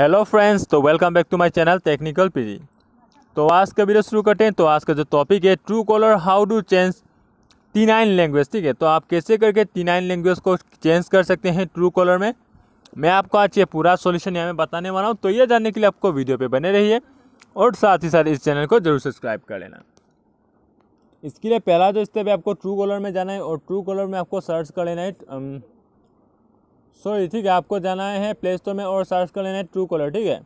hello friends तो welcome back to my channel technical PG तो आज का वीडियो शुरू करते हैं तो आज का जो टॉपिक है true caller how do change T nine language ठीक है तो आप कैसे करके टी नाइन लैंग्वेज को चेंज कर सकते हैं ट्रू कॉलर में मैं आपको आज ये पूरा सोल्यूशन यहाँ में बताने वाला हूँ तो ये जानने के लिए आपको वीडियो पर बने रहिए और साथ ही साथ इस चैनल को जरूर सब्सक्राइब कर लेना इसके लिए पहला जो स्टेप है आपको ट्रू कॉलर में जाना है और ट्रू कॉलर में आपको सर्च कर लेना है सो so, ठीक है आपको जाना है प्ले स्टोर में और सर्च कर लेना है ट्रू कॉलर ठीक है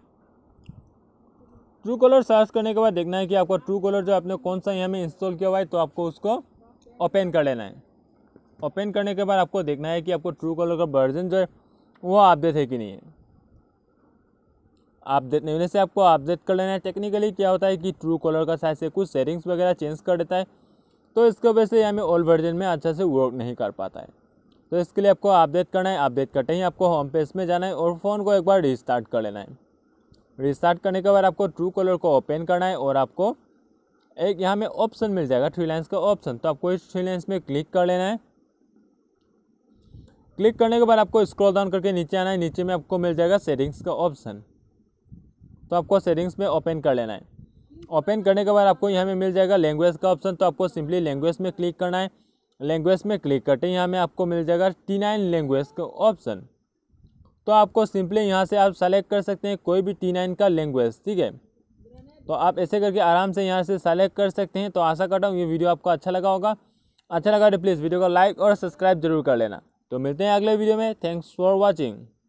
ट्रू कॉलर सर्च करने के बाद देखना है कि आपको ट्रू कॉलर जो आपने कौन सा यहाँ में इंस्टॉल किया हुआ है तो आपको उसको ओपन कर लेना है ओपन करने के बाद आपको देखना है कि आपको ट्रू कॉलर का वर्जन जो है वो अपडेट है कि नहीं है अपडेट नहीं होने से आपको अपडेट कर लेना है टेक्निकली क्या होता है कि ट्रू कॉलर का साइज से कुछ सेटिंग्स वगैरह चेंज कर देता है तो इसके वजह से यहाँ में ओल्ड वर्जन में अच्छा से वर्क नहीं कर पाता है तो इसके लिए आपको अपडेट करना है अपडेट करते ही आपको होम पेज में जाना है और फ़ोन को एक बार रिस्टार्ट कर लेना है रिस्टार्ट करने के बाद आपको ट्रू कलर को ओपन करना है और आपको एक यहाँ में ऑप्शन मिल जाएगा थ्री लाइन्स का ऑप्शन तो आपको इस थ्री लाइन्स में क्लिक कर लेना है क्लिक करने के बाद आपको स्क्रॉल डाउन करके नीचे आना है नीचे में आपको मिल जाएगा सेटिंग्स का ऑप्शन तो आपको सेटिंग्स में ओपन कर लेना है ओपन करने के बाद आपको यहाँ में मिल जाएगा लैंग्वेज का ऑप्शन तो आपको सिंपली लैंग्वेज में क्लिक करना है लैंग्वेज में क्लिक करते हैं यहाँ में आपको मिल जाएगा टी नाइन लैंग्वेज का ऑप्शन तो आपको सिंपली यहाँ से आप सेलेक्ट कर सकते हैं कोई भी टी नाइन का लैंग्वेज ठीक है तो आप ऐसे करके आराम से यहाँ से सेलेक्ट कर सकते हैं तो आशा करता हूँ ये वीडियो आपको अच्छा लगा होगा अच्छा लगा तो प्लीज़ वीडियो को लाइक और सब्सक्राइब जरूर कर लेना तो मिलते हैं अगले वीडियो में थैंक्स फॉर वॉचिंग